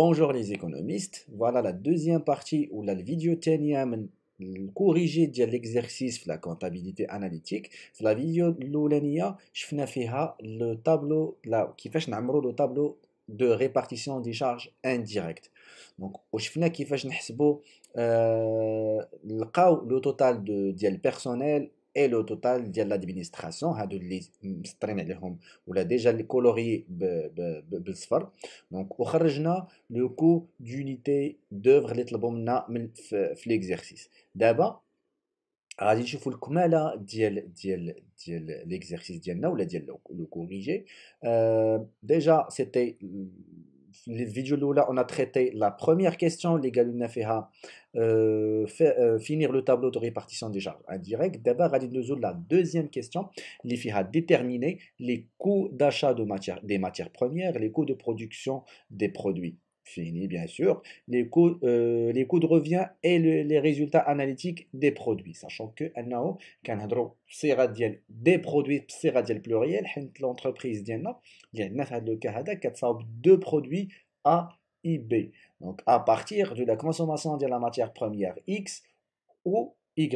Bonjour les économistes, voilà la deuxième partie où la vidéo corrigé ديال l'exercice de la comptabilité analytique la vidéo الاولانيه le tableau qui le tableau de répartition des charges indirectes donc qui fait euh, le لقاو le total personnel et le total de l'administration, هادو اللي مسطرين عليهم ولا ديجا لي كولوري بالصفر دونك وخرجنا لو كو دونيتي دوفر اللي طلبوا منا من في ليكزيرسيس دابا غادي نشوفوا الكماله ديال ديال ديال ليكزيرسيس ديالنا ولا ديال لو كوريجي ديجا سيتي les vidéos là, on a traité la première question, les galunes euh, euh, finir le tableau de répartition déjà indirect. D'abord, la deuxième question, les fait déterminer les coûts d'achat des matières premières, les coûts de production des produits fini bien sûr, les coûts, euh, les coûts de revient et les résultats analytiques des produits. Sachant que nous كنهضروا des produits بصيغه pluriel l'entreprise ديالنا اللي عندنا deux produits A et B. Donc à partir de la consommation de la matière première X ou Y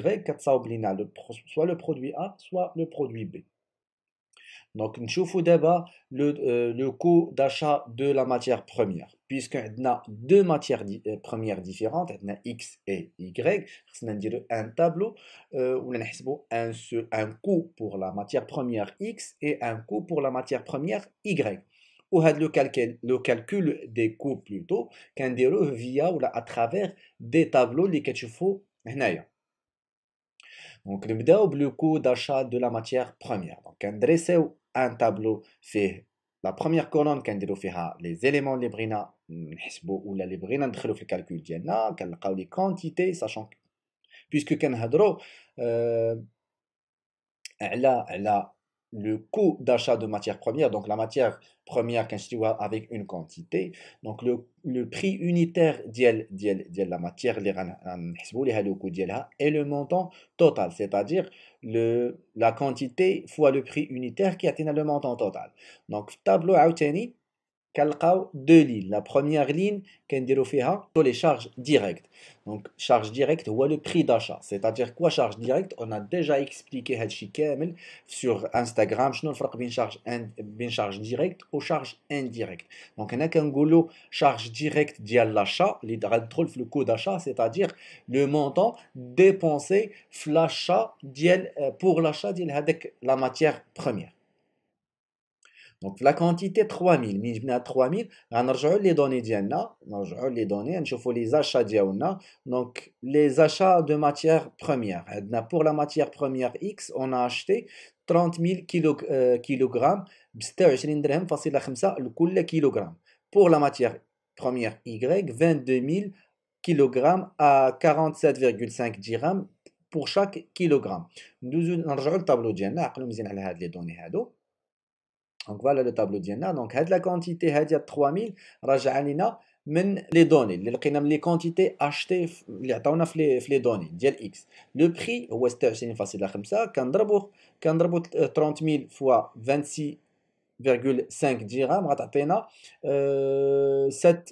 soit le produit A soit le produit B. Donc nous avons d'abord le, euh, le coût d'achat de la matière première puisqu'on a deux matières euh, premières différentes, on a X et Y, on a un tableau où on a un, coût pour la matière première X et un coût pour la matière première Y. Ou le calcul, le calcul des coûts plutôt, qu'on a via ou à travers des tableaux que tu fais Donc, on a le coût d'achat de la matière première. Donc, on dressé un tableau fait la première colonne, on les éléments les brina نحسبوا ولا اللي بغينا ندخلو في الكالكول ديالنا كنلقاو لي كونتيتي le coût d'achat de matière première Donc, la matière première qu'institue avec une quantité. Donc, le, prix unitaire de la matière, le coût et le montant total, c'est-à-dire la quantité fois le prix unitaire qui atteint le montant total. Donc, tableau out la première ligne, c'est les charges directes. Donc, charge directe ou le prix d'achat. C'est-à-dire quoi charge directe On a déjà expliqué sur Instagram, je ne fais pas une charge directe aux charges indirectes. Donc, il a une charge directe via l'achat, le coût d'achat, c'est-à-dire le montant dépensé euh, pour l'achat de la matière première. Donc la quantité 3000. 3000. On a les données de Diana. les données. On les achats de Donc les achats de matières premières. Pour la matière première X, on a acheté 30 000 kg. Pour la matière première Y, 22 000 kg à 47,5 grammes pour chaque kg. On avons le tableau de Diana. On a les données. Donc voilà le tableau d'Yana. Donc la quantité de 3000, Raja Anina, mais les données, les quantités achetées, les données, les données, X. Le prix, est c'est facile à faire quand 30 000 fois 26,5 5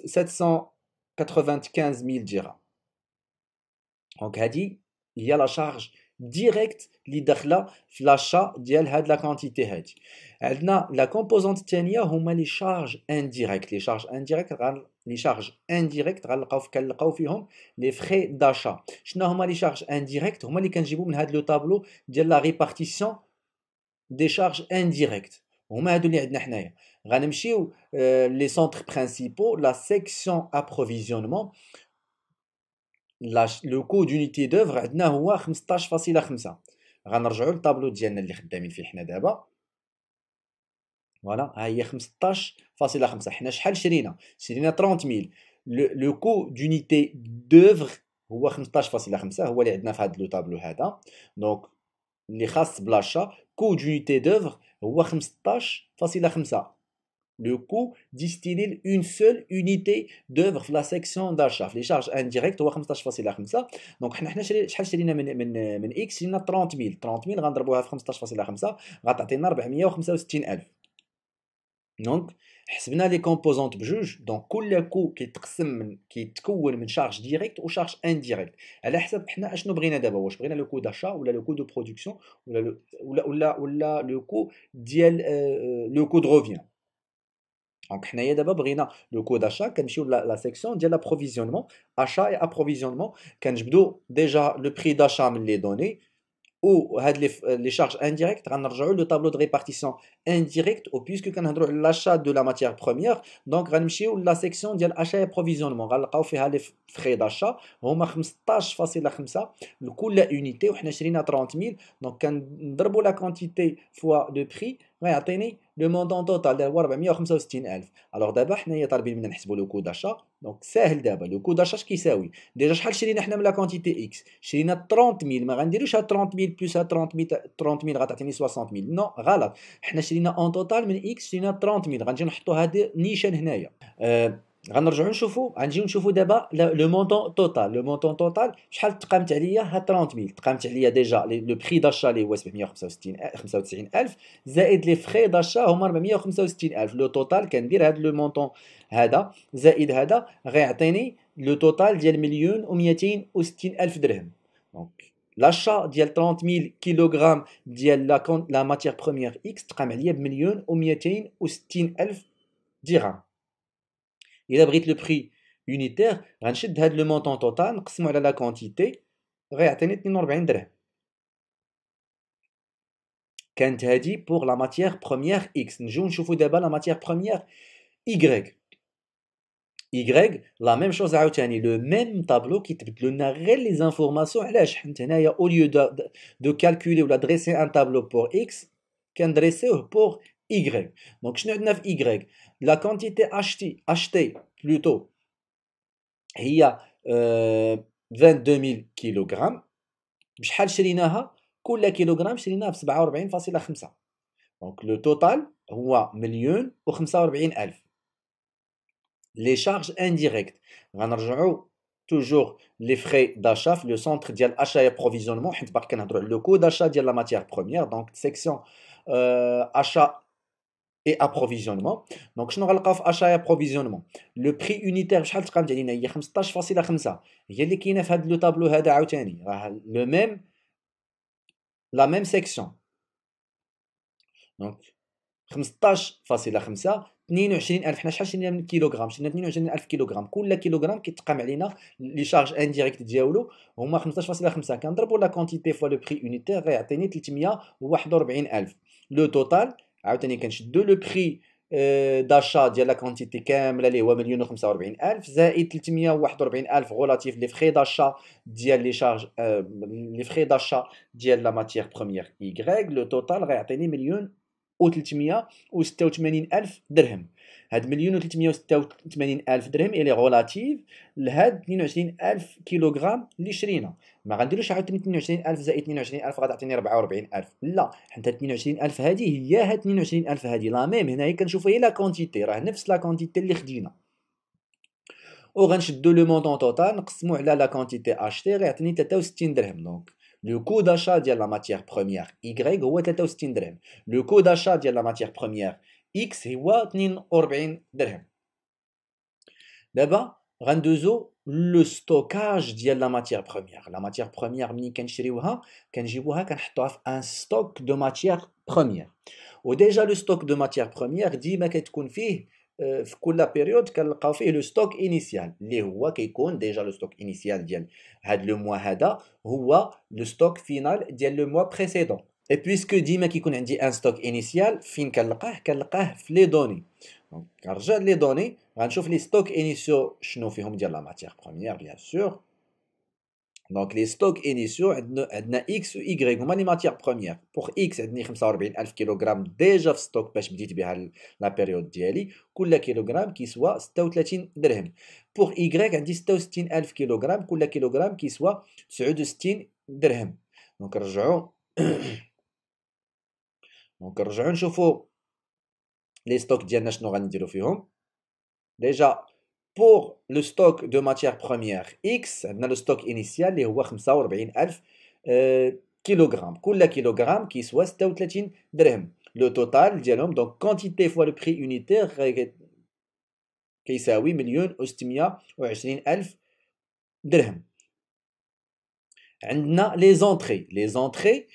795 000 dirhams. Donc, il y a la charge direct l'achat de la quantité la composante tania les charges indirectes les charges indirectes les charges indirectes les frais d'achat les charges indirectes sont les kanjibou le tableau la répartition des charges indirectes Les hadou li عندنا euh, les centres principaux la section approvisionnement لو كو دونيتي دوفر عندنا هو 15.5 غنرجعوا للطابلو ديالنا اللي خدامين فيه حنا دابا فوالا ها هي 15.5 حنا شحال شرينا شرينا 30000 لو كو دونيتي دوفر هو 15.5 هو اللي عندنا في هذا لو طابلو هذا دونك اللي خاص بلاشا كو دونيتي دوفر هو 15.5 le coût distillé une seule unité d'œuvre la section d'achat les charges indirectes هو 15.5 دونك حنا حنا شحال شرينا من من من اكس شرينا 30000 30000 غنضربوها في 15.5 غتعطينا 465000 دونك حسبنا لي كومبوزونت بجوج دونك كل كو كيتقسم من كيتكون من شارج ديريكت وشارج انديريكت على حسب حنا اشنو بغينا دابا واش بغينا لو كو داشا ولا لو كو دو برودكسيون ولا ولا ولا لو كو ديال لو كو دو روفيان donc, nous avons le coût d'achat, la section de l'approvisionnement, achat et approvisionnement, nous avons déjà le prix d'achat les données ou les charges indirectes, nous eu le tableau de répartition indirect, ou puisque nous avons l'achat de la matière première, donc nous avons la section de l'achat et approvisionnement. Nous avons les frais d'achat, nous avons 15 facile le coût de l'unité, nous avons 30 000, donc nous avons la quantité fois le prix, nous avons لو موندون توتال هو 465000 الوغ دابا حنايا طالبين منا نحسبوا لو كو داشا دونك ساهل دابا لو كو داشا كيساوي ديجا شحال شرينا حنا من لا كونتيتي اكس شرينا 30000 ما غنديروش 30000 بلس 30000 30000 غتعطيني 60000 نو غلط حنا شرينا اون توتال من اكس شرينا 30000 غنجي نحطوا هاد نيشان هنايا أه غنرجعو نشوفو غنجيو نشوفو دابا لو مونطون توتال لو مونطون توتال شحال تقامت عليا ها ميل تقامت عليا ديجا لو بخي داشا لي هو 765 الف زائد لي فخي داشا هما الف لو توتال كندير هاد لو مونطون هذا زائد هذا غيعطيني لو توتال ديال مليون و260 الف درهم دونك لاشا ديال ميل كيلوغرام ديال لا كونت لا ماتيغ بروميير اكس تقام عليا بمليون و260 الف درهم il abrite le prix unitaire, le montant total, il la quantité, Qu'est-ce qu'il a dit pour la matière première X Nous avons la matière première Y. Y, la même chose à obtenir le même tableau qui donne les informations. Au lieu de, calculer ou d'adresser un tableau pour X, qu'est-ce pour Y Donc, je n'ai Y la quantité achetée, plutôt, il y a 22 000 kg. Je vais vous montrer le total. Le Donc le total, 1 million et 45 000. Les charges indirectes. On toujours les frais d'achat, le centre d'achat et approvisionnement, le coût d'achat de la matière première, donc section euh, achat et approvisionnement. Donc, je n'aurai pas achat et approvisionnement. Le prix unitaire, je vais vous dire, il y a 15,5. Il y a qui le tableau, le même, la même section. Donc, 15,5 22000 حنا شحال شرينا من كيلوغرام شرينا 22000 كيلوغرام كل كيلوغرام كيتقام علينا لي شارج انديريكت ديالو هما 15.5 كنضربوا لا كونتيتي فوا لو بري اونيتير غيعطيني 341000 لو توتال عاوتاني كنشدو لو بري داشا آه، ديال لا كونتيتي كامله اللي هو مليون و45 الف زائد 341 الف غولاتيف لي فخي داشا ديال لي شارج آه، لي فخي داشا ديال لا ماتيير بروميير ايغريك لو توتال غيعطيني مليون و386 الف درهم هاد مليون و386 الف درهم الي غولاتيف لهاد عشرين الف كيلوغرام اللي شرينا ما غنديروش عاوتاني عشرين الف زائد عشرين الف غتعطيني ربعين الف لا و عشرين الف هادي هي هاد عشرين الف هادي لا ميم هنايا كنشوفو هي لا كونتيتي راه نفس لا كونتيتي اللي خدينا وغنشدو لو مونطون توتال نقسمو على لا كونتيتي اشتي غيعطيني 63 درهم دونك لو كو داشا ديال لا ماتيير بروميير y هو 63 درهم لو كو داشا ديال لا ماتيير بروميير X est what nin D'abord, le stockage de la matière première. La matière première, mini un stock de matière première. Ou déjà le stock de matière première dit mais euh, la période le stock initial. L'huwa déjà le stock initial Had le mois hada, huwa le stock final du le mois précédent. اي بويسكو ديما كيكون عندي ان ستوك انيسيال فين كنلقاه كنلقاه في لي دوني دونك كنرجع لي دوني غنشوف لي ستوك انيسيو شنو فيهم ديال لا ماتيغ بروميير بيان سور دونك لي ستوك انيسيو عندنا عندنا اكس و وايغريك هما لي ماتيغ بروميير بوغ اكس عندني 45000 كيلوغرام ديجا في ستوك باش بديت بها لا بيريود ديالي كل كيلوغرام كيسوى 36 درهم بوغ ايغريك عندي 66000 كيلوغرام كل كيلوغرام كيسوى 69 درهم دونك نرجعو Donc on va Les stocks Déjà pour le stock de matières première X, le stock initial est de kg. Le total, donc quantité fois le prix unitaire, qui 8 millions les entrées, les entrées,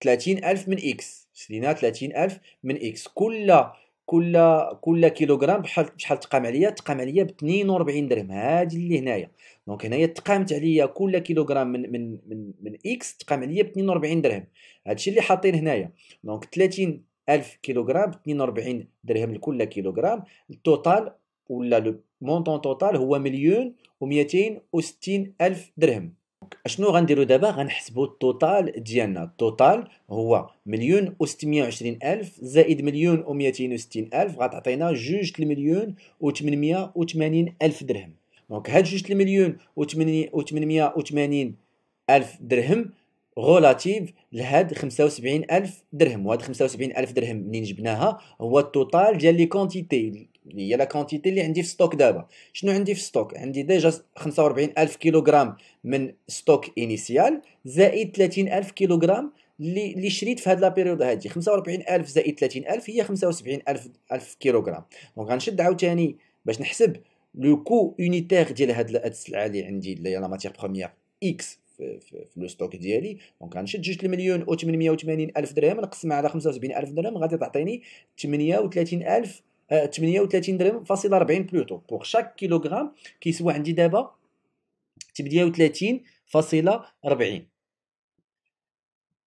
30 ألف من إكس شرينا 30 ألف من إكس كل كل كل كيلوغرام بحال شحال تقام عليا تقام عليا ب 42 درهم هادي اللي هنايا دونك هنايا تقامت عليا كل كيلوغرام من من من من اكس تقام عليا ب 42 درهم هادشي اللي حاطين هنايا دونك 30 الف كيلوغرام ب 42 درهم لكل كيلوغرام التوتال ولا لو مونطون توتال هو مليون و260 الف درهم اشنو غنديرو دابا غنحسبو التوتال ديالنا التوتال هو مليون و وعشرين الف زائد مليون و وستين الف غتعطينا جوج المليون و وثمانين الف درهم دونك هاد جوج المليون و وثمانين الف درهم غولاتيف لهاد خمسة وسبعين الف درهم وهاد خمسة وسبعين الف درهم منين جبناها هو التوتال ديال لي كونتيتي اللي هي لا كونتيتي اللي عندي في ستوك دابا شنو عندي في ستوك عندي ديجا 45 الف كيلوغرام من ستوك انيسيال زائد 30000 كيلوغرام اللي اللي شريت في هاد لا بيريود هادي 45 الف زائد 30000 هي 75 الف كيلوغرام دونك غنشد عاوتاني باش نحسب لو كو اونيتير ديال هاد السلعه اللي عندي اللي هي لا ماتيغ بروميير اكس في, في لو ستوك ديالي دونك غنشد 2 مليون و 880 الف درهم نقسمها على 75 الف درهم غادي تعطيني 38 الف 38 آه، درهم فاصله 40 بلوتو بوغ شاك كيلوغرام كيسوى عندي دابا 38 فاصله 40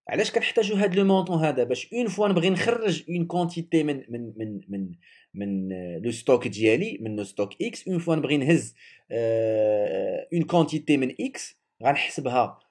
علاش كنحتاجو هاد لو مونطون هذا باش اون فوا نبغي نخرج اون كونتيتي من من من من من لو آه، ستوك ديالي من لو ستوك اكس اون فوا نبغي نهز اون آه، كونتيتي من اكس غنحسبها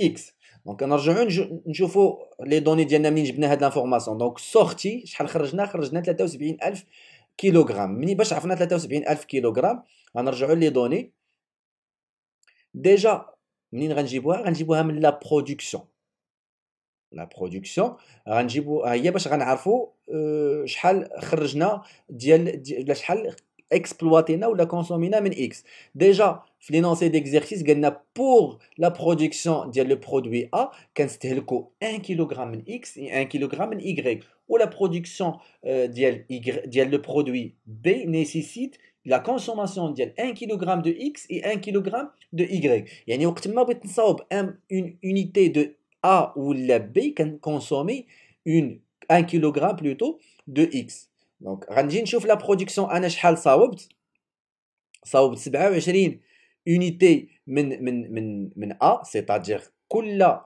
اكس دونك نرجعوا نشوفوا لي دوني ديالنا منين جبنا هاد لانفورماسيون دونك سورتي شحال خرجنا خرجنا 73000 كيلوغرام مني باش عرفنا 73000 كيلوغرام غنرجعوا لي دوني ديجا منين غنجيبوها غنجيبوها من لا برودكسيون لا برودكسيون غنجيبو هي باش غنعرفوا شحال خرجنا ديال ولا شحال Exploiter ou consommer de X. Déjà, dans l'énoncé d'exercice, pour la production du produit A, a 1 kg de X et 1 kg de Y. Ou la production du euh, produit B nécessite la consommation de 1 kg de X et 1 kg de Y. Il y a une unité de A ou la B, qui consomme 1 kg plutôt de X. دونك غنجي نشوف لا برودكسيون انا شحال صاوبت صاوبت 27 يونيتي من من من من ا سيتادير كل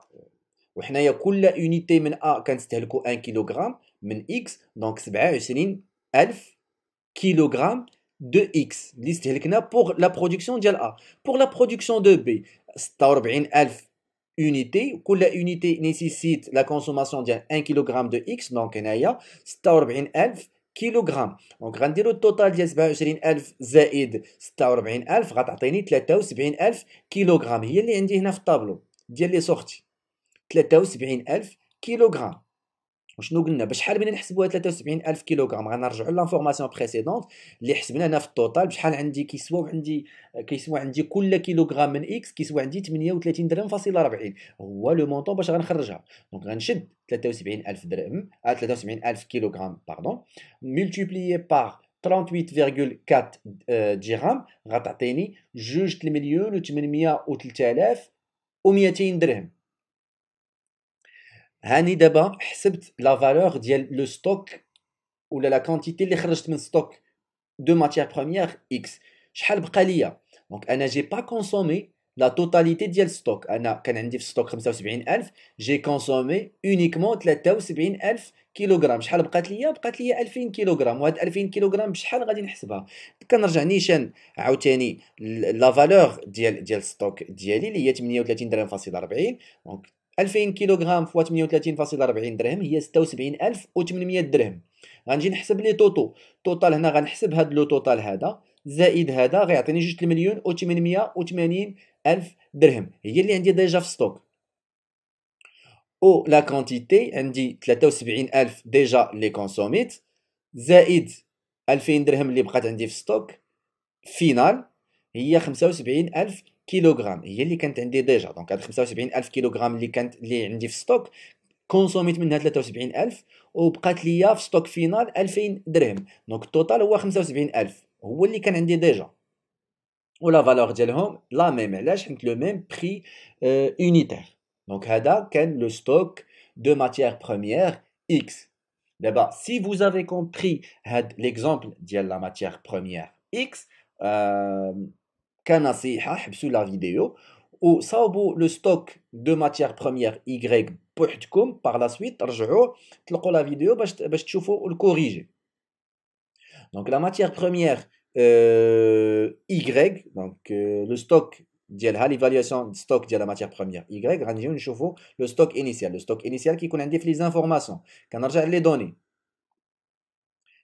وحنايا كل يونيتي من ا كنستهلكو 1 كيلوغرام من اكس دونك 27 الف كيلوغرام دو اكس اللي استهلكنا بوغ لا برودكسيون ديال ا بوغ لا برودكسيون دو بي 46 الف يونيتي كل يونيتي نيسيسيت لا كونسوماسيون ديال 1 كيلوغرام دو اكس دونك هنايا 46 الف كيلوغرام دونك غنديرو التوتال ديال 27000 زائد 46000 غتعطيني 73000 كيلوغرام هي اللي عندي هنا في الطابلو ديال لي سورتي 73000 كيلوغرام وشنو قلنا باش حال بينا نحسبوها الف كيلوغرام غنرجعوا لانفورماسيون بريسيدونت اللي حسبنا انا في التوتال بشحال عندي كيسوا عندي كيسوا عندي كل كيلوغرام من اكس كيسوا عندي 38 درهم فاصله 40 هو لو مونطون باش غنخرجها دونك غنشد 73 الف درهم 73 آه، الف كيلوغرام باردون ملتيبلي بار 38.4 درهم غتعطيني جوج مليون و 803 و 200 درهم هاني دابا حسبت لا فالور ديال لو ستوك ولا لا كونتيتي اللي خرجت من ستوك دو ماتيير بروميير اكس شحال بقى ليا دونك انا جي با كونسومي لا توتاليتي ديال ستوك انا كان عندي في ستوك 75000 جي كونسومي اونيكمون 73000 كيلوغرام شحال بقات ليا بقات ليا 2000 كيلوغرام وهاد 2000 كيلوغرام بشحال غادي نحسبها كنرجع نيشان عاوتاني لا فالور ديال ديال ستوك ديالي اللي هي 38 درهم فاصل 40 دونك 2000 كيلوغرام فوا 38.40 درهم هي 76800 درهم غنجي نحسب لي طوطو توتال هنا غنحسب هاد لو توتال هذا زائد هذا غيعطيني 2 مليون و 880 الف درهم هي اللي عندي ديجا في ستوك او لا كونتيتي عندي 73 الف ديجا لي كونسوميت زائد 2000 درهم اللي بقات عندي في ستوك فينال هي 75 الف كيلوغرام هي اللي كانت عندي ديجا دونك هاد 75000 كيلوغرام اللي كانت اللي عندي في ستوك كونسوميت منها 73000 وبقات ليا في ستوك فينال 2000 درهم دونك التوتال هو 75000 هو اللي كان عندي ديجا ولا فالور ديالهم لا ميم علاش حيت لو ميم بري اونيتير آه، دونك هذا كان لو ستوك دو ماتيير بروميير اكس دابا سي فوز افي كومبري هاد ليكزامبل ديال لا ماتيير بروميير اكس Qui est là sur la vidéo, où le stock de matière première Y par la suite, on va la vidéo le corriger. Donc, la matière première euh, Y, donc euh, le stock, l'évaluation du stock de la matière première Y, on faut le stock initial. Le stock initial qui connaît les informations, qui connaît les données.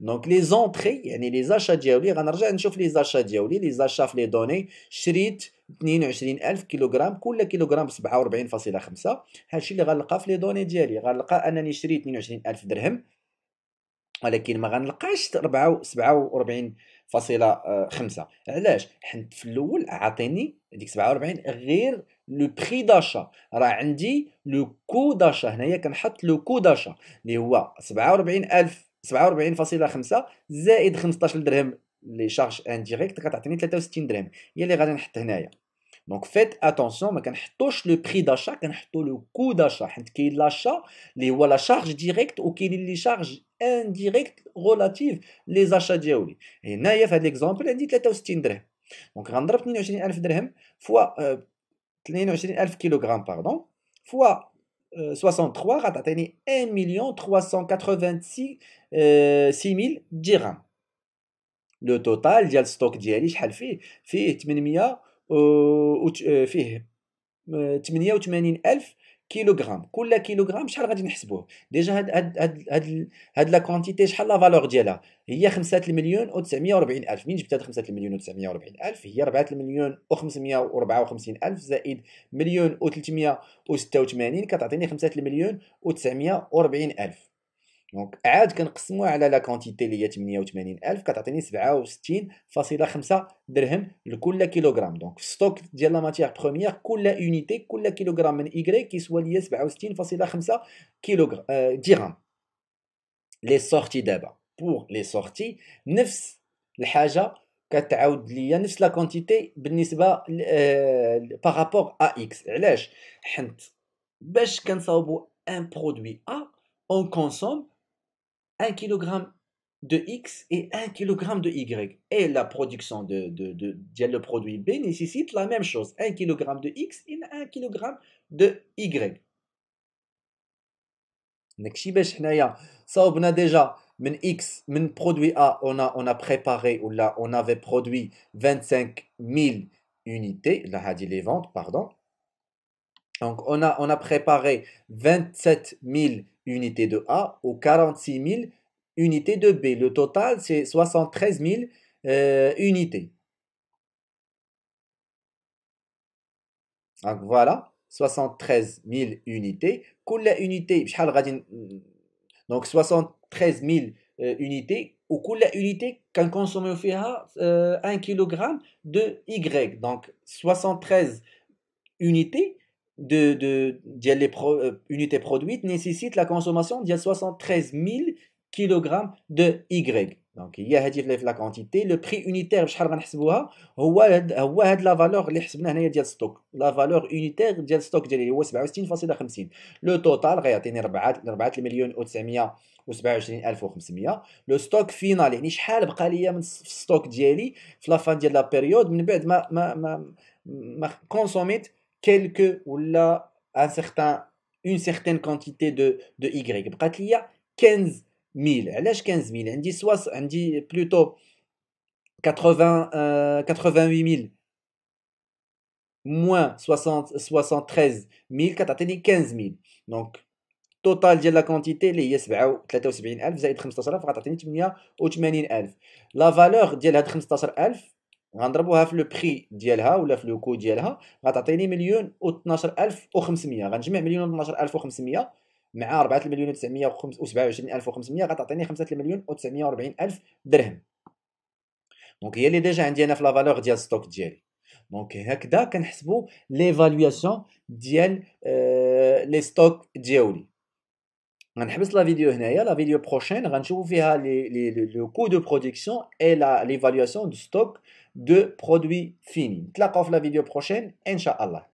دونك لي زونتري يعني لي زاشا ديالي غنرجع نشوف لي زاشا ديالي لي زاشا في لي دوني شريت 22000 كيلوغرام كل كيلوغرام 47.5 هادشي اللي غنلقى في لي دوني ديالي غنلقى انني شريت 22000 درهم ولكن ما غنلقاش 47.5 علاش حنت في الاول عطيني ديك 47 غير لو بري داشا راه عندي لو كو داشا هنايا كنحط لو كو داشا اللي هو 47000 47.5 زائد 15 درهم لي شارج انديريكت كتعطيني 63 درهم هي اللي غادي نحط هنايا دونك فيت اتونسيون ما كنحطوش لو بري داشا كنحطو لو كو داشا حيت كاين لاشا اللي هو لا شارج ديريكت وكاين لي شارج انديريكت غولاتيف لي زاشا ديالي هنايا في هاد ليكزامبل عندي 63 درهم دونك غنضرب 22000 درهم فوا 22000 كيلوغرام باردون فوا 63 ratatani 1 386 6000 dirhams Le total ديال ستوك ديالي شحال فيه فيه 800 و فيه 880 كيلوغرام كل كيلوغرام شحال غادي نحسبوه ديجا هاد هاد هاد هاد, هاد لا كونتيتي شحال لا فالور ديالها هي 5 مليون و940 الف من جبت هاد 5 مليون و940 الف هي 4 مليون و554 الف زائد مليون و386 كتعطيني 5 مليون و940 الف دونك عاد كنقسموها على لا كونتيتي اللي هي 88000 كتعطيني 67.5 درهم لكل كيلوغرام دونك في ستوك ديال لا ماتيير بروميير كل يونيتي كل كيلوغرام من اي كيسوى ليا 67.5 كيلوغرام درهم لي سورتي دابا بور لي سورتي نفس الحاجه كتعاود ليا نفس لا كونتيتي بالنسبه بارابور ا اكس علاش حنت باش كنصاوبو ان برودوي ا اون كونسوم 1 kg de X et 1 kg de Y. Et la production de, de, de, produit B nécessite la même chose, 1 kg de X et 1 kg de Y. Donc, باش حنايا صاوبنا déjà, X produit A on a on a préparé ou on avait produit 25 000 unités, là dit les ventes pardon donc, on a, préparé 27 000 unités de A ou 46 000 unités de B. Le total, c'est 73 000 euh, unités. Donc, voilà, 73 000 unités. unité hmm, Donc, 73 000 euh, unités. Ou quelle unité qu'on consomme fait 1 euh, kg de Y. Donc, 73 unités de, de, de les pro, euh, unités produites nécessite la consommation de 73 000 kg de Y. Donc, il y a la quantité. Le prix unitaire, c'est la valeur de stock. La valeur unitaire de stock, c'est 67,50. Le total, c'est 4 millions 27500 لو ستوك فينال يعني شحال بقى ليا من الستوك ديالي في لافان ديال لا بيريود من بعد ما ما ما, ما كونسوميت quelque ou là un une certaine quantité de de y il liya 15000 علاش 15000 عندي soit plutôt 80 88000 euh, moins 60 73000 15 000 donc total de la quantité la valeur de هاد 15000 غنضربوها في لو بري ديالها ولا في لو كو ديالها غتعطيني مليون و12500 غنجمع مليون و12500 مع 4 مليون و927500 غتعطيني 5 مليون و 940000 الف درهم دونك هي اللي ديجا عندي انا في لا فالور ديال ستوك ديالي دونك هكذا كنحسبوا ليفالوياسيون ديال لي ستوك ديالي غنحبس لا فيديو هنايا لا فيديو بروشين غنشوفوا فيها لي لو كو دو برودكسيون اي لا ليفالواسيون دو ستوك de produits finis. off la vidéo prochaine, Inch'Allah.